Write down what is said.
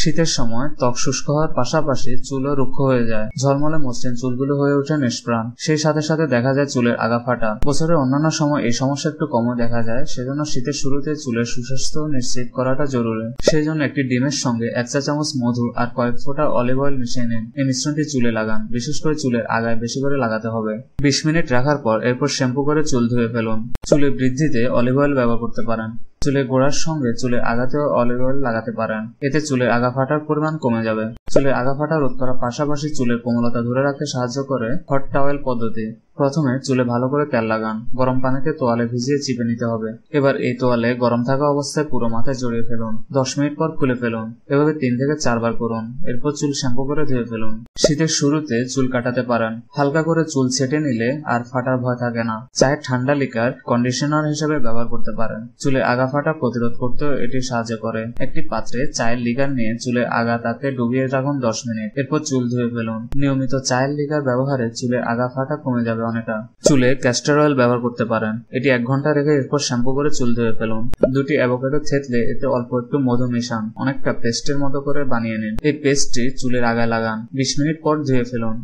শীতের সময় ত্বক শুষ্ক হওয়ার পাশাপাশি চুলও রুক্ষ হয়ে যায় ঝলমলে মসৃণ চুলগুলো হয়ে ওঠে নিষ্প্রাণ সেই সাথে সাথে দেখা যায় চুলের আগা ফাটা বছরের অন্যান্য সময় এই সমস্যা একটু কমও দেখা যায় সেজন্য শীতের শুরুতে চুলের সুস্বাস্থ্য নিশ্চিত করাটা জরুরি সেই জন্য একটি ডিমের সঙ্গে এক চা চামচ মধু আর কয়েক ফোঁটা অলিভ অয়েল মিশিয়ে নিন এই মিশ্রণটি চুলে লাগান বিশেষ করে চুলের আগায় বেশি করে লাগাতে হবে বিশ মিনিট রাখার পর এরপর শ্যাম্পু করে চুল ধুয়ে ফেলুন চুলের বৃদ্ধিতে অলিভ অয়েল ব্যবহার করতে পারেন চুলের গোড়ার সঙ্গে চুলের আগাতেও অলিভ অয়েল লাগাতে পারেন এতে চুলের আগা ফাটার পরিমাণ কমে যাবে চুলের আগা ফাটা রোধ করার পাশাপাশি চুলের কোমলতা ধরে রাখতে সাহায্য করে হট টাওয়েল পদ্ধতি প্রথমে চুলে ভালো করে তেল লাগান গরম পানিতে তোয়ালে ভিজিয়ে চিপে নিতে হবে এবার এই তোয়ালে গরম থাকা অবস্থায় পুরো মাথায় জড়িয়ে ফেলুন দশ মিনিট পর খুলে ফেলুন এভাবে তিন থেকে চারবার করুন এরপর চুল শ্যাম্পু করে ধুয়ে ফেলুন শীতের শুরুতে চুল কাটাতে পারেন হালকা করে চুল ছেটে নিলে আর ফাটার ভয় থাকে না চায়ে ঠান্ডা লিকার কন্ডিশনার হিসেবে ব্যবহার করতে পারেন চুলে আগা ফাটা প্রতিরোধ করতেও এটি সাহায্য করে একটি পাত্রে চায়ের লিকার নিয়ে চুলে আগা তাতে ডুবিয়ে রাখুন দশ মিনিট এরপর চুল ধুয়ে ফেলুন নিয়মিত চায়ের লিকার ব্যবহারে চুলে আগা ফাটা কমে যাবে কারণ এটা চুলে ক্যাস্টার অয়েল ব্যবহার করতে পারেন এটি এক ঘন্টা রেখে এরপর শ্যাম্পু করে চুল ধুয়ে ফেলুন দুটি অ্যাভোকেটো থেতলে এতে অল্প একটু মধু মেশান অনেকটা পেস্টের মতো করে বানিয়ে নিন এই পেস্টটি চুলের আগায় লাগান বিশ মিনিট পর ধুয়ে ফেলুন